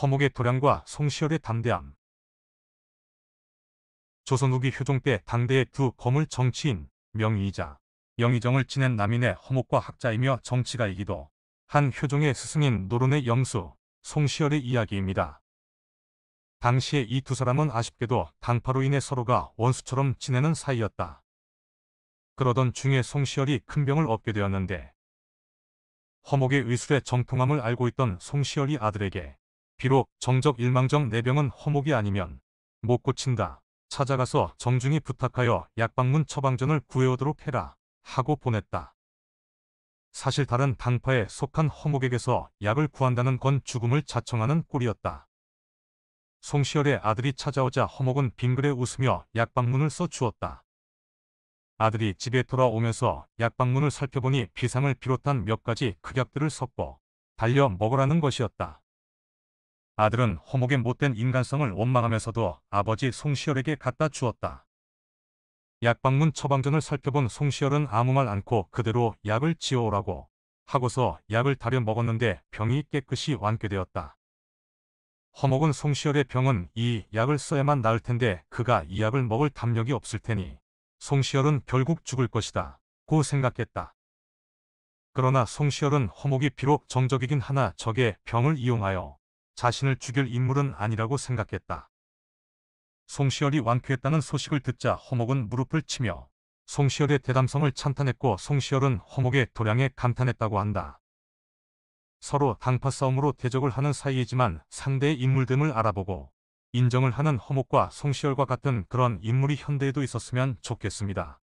허목의 도량과 송시열의 담대함. 조선 후기 효종 때 당대의 두 거물 정치인 명의이자 영의정을 지낸 남인의 허목과 학자이며 정치가이기도 한 효종의 스승인 노론의 염수 송시열의 이야기입니다. 당시에 이 두 사람은 아쉽게도 당파로 인해 서로가 원수처럼 지내는 사이였다. 그러던 중에 송시열이 큰 병을 얻게 되었는데 허목의 의술의 정통함을 알고 있던 송시열이 아들에게 비록 정적 일망정 내병은 네 허목이 아니면 못 고친다. 찾아가서 정중히 부탁하여 약방문 처방전을 구해오도록 해라 하고 보냈다. 사실 다른 당파에 속한 허목에게서 약을 구한다는 건 죽음을 자청하는 꼴이었다. 송시열의 아들이 찾아오자 허목은 빙그레 웃으며 약방문을 써주었다. 아들이 집에 돌아오면서 약방문을 살펴보니 비상을 비롯한 몇 가지 극약들을 섞어 달려 먹으라는 것이었다. 아들은 허목의 못된 인간성을 원망하면서도 아버지 송시열에게 갖다 주었다. 약방문 처방전을 살펴본 송시열은 아무 말 않고 그대로 약을 지어오라고 하고서 약을 다려 먹었는데 병이 깨끗이 완쾌되었다. 허목은 송시열의 병은 이 약을 써야만 나을 텐데 그가 이 약을 먹을 담력이 없을 테니 송시열은 결국 죽을 것이다. 고 생각했다. 그러나 송시열은 허목이 비록 정적이긴 하나 적의 병을 이용하여 자신을 죽일 인물은 아니라고 생각했다. 송시열이 완쾌했다는 소식을 듣자 허목은 무릎을 치며 송시열의 대담성을 찬탄했고 송시열은 허목의 도량에 감탄했다고 한다. 서로 당파 싸움으로 대적을 하는 사이이지만 상대의 인물됨을 알아보고 인정을 하는 허목과 송시열과 같은 그런 인물이 현대에도 있었으면 좋겠습니다.